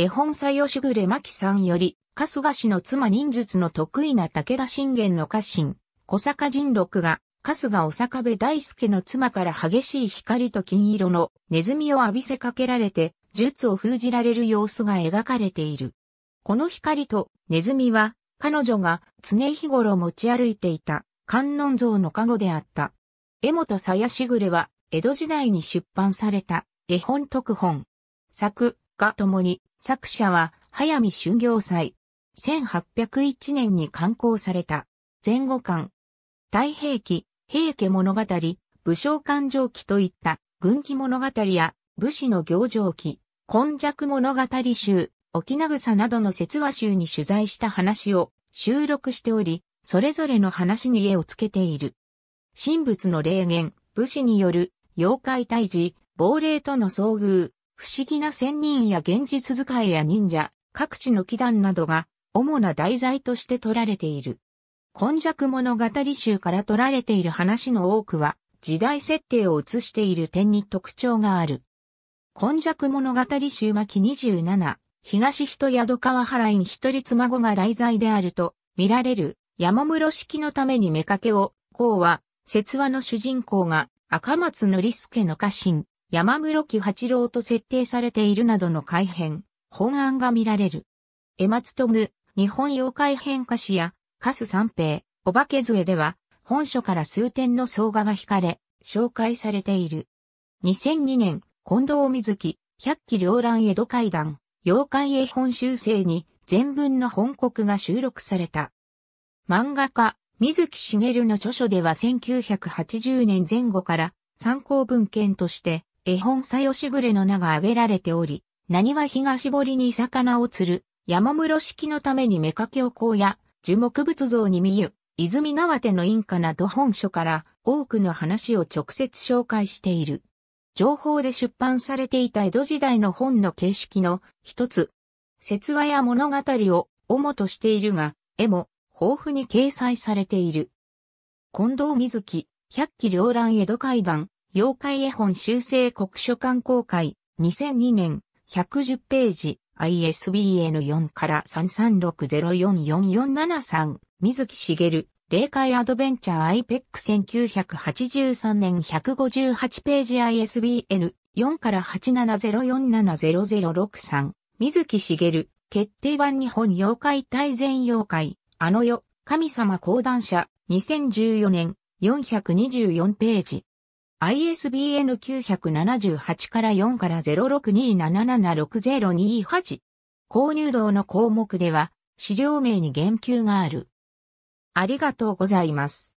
絵本しぐれまきさんより、春日氏の妻忍術の得意な武田信玄の家臣、小坂仁六が、春日おか部大輔の妻から激しい光と金色のネズミを浴びせかけられて、術を封じられる様子が描かれている。この光とネズミは、彼女が常日頃持ち歩いていた観音像の加護であった。江本さやしぐれは、江戸時代に出版された絵本特本。作、がともに作者は、早見春行祭。1801年に刊行された。前後巻。太平記、平家物語、武将勘定記といった軍記物語や武士の行状記、根弱物語集、沖名草などの説話集に取材した話を収録しており、それぞれの話に絵をつけている。神仏の霊言、武士による妖怪退治、亡霊との遭遇、不思議な仙人や現実使いや忍者、各地の祈願などが主な題材として取られている。今弱物語集から取られている話の多くは時代設定を映している点に特徴がある。今弱物語集巻27、東人宿川原院一人妻子が題材であると見られる山室式のために目かけを、こうは、説話の主人公が赤松則助の家臣、山室木八郎と設定されているなどの改編、本案が見られる。江松富、日本妖怪変化史や、カス三平、お化け杖では、本書から数点の総画が惹かれ、紹介されている。2002年、近藤瑞希、百鬼両乱江戸会談、妖怪絵本修正に、全文の本国が収録された。漫画家、水木しげるの著書では1980年前後から参考文献として絵本さよしぐれの名が挙げられており、何は東堀に魚を釣る、山室式のために目かけをこうや、樹木仏像に見ゆ、泉縄手の因果など本書から多くの話を直接紹介している。情報で出版されていた江戸時代の本の形式の一つ、説話や物語を主としているが、絵も豊富に掲載されている。近藤水木、百鬼両乱江戸階段、妖怪絵本修正国書館公開、2002年、110ページ、ISBN4 から33604447水木しげる、霊界アドベンチャー IPEC1983 年158ページ ISBN4 から8704700063水木しげる、決定版日本妖怪大全妖怪、あの世、神様講談社、2014年、424ページ、ISBN 978から4から0627776028。購入道の項目では、資料名に言及がある。ありがとうございます。